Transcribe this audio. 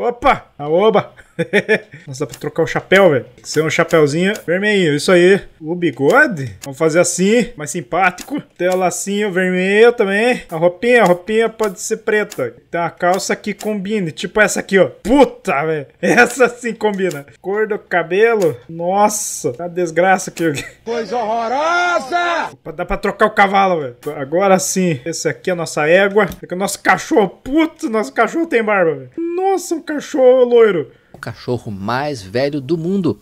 Opa! A oba! Nossa, dá pra trocar o chapéu, velho. ser é um chapéuzinho vermelhinho. Isso aí. O bigode. Vamos fazer assim, mais simpático. Tem o lacinho vermelho também. A roupinha, a roupinha pode ser preta. Tem uma calça que combine. Tipo essa aqui, ó. Puta, velho. Essa sim combina. Cor do cabelo. Nossa. Tá desgraça aqui. Coisa horrorosa! Dá pra trocar o cavalo, velho. Agora sim. Esse aqui é a nossa égua. Esse aqui é o nosso cachorro. Puta, nosso cachorro tem barba, velho. Nossa, um cachorro loiro! O cachorro mais velho do mundo.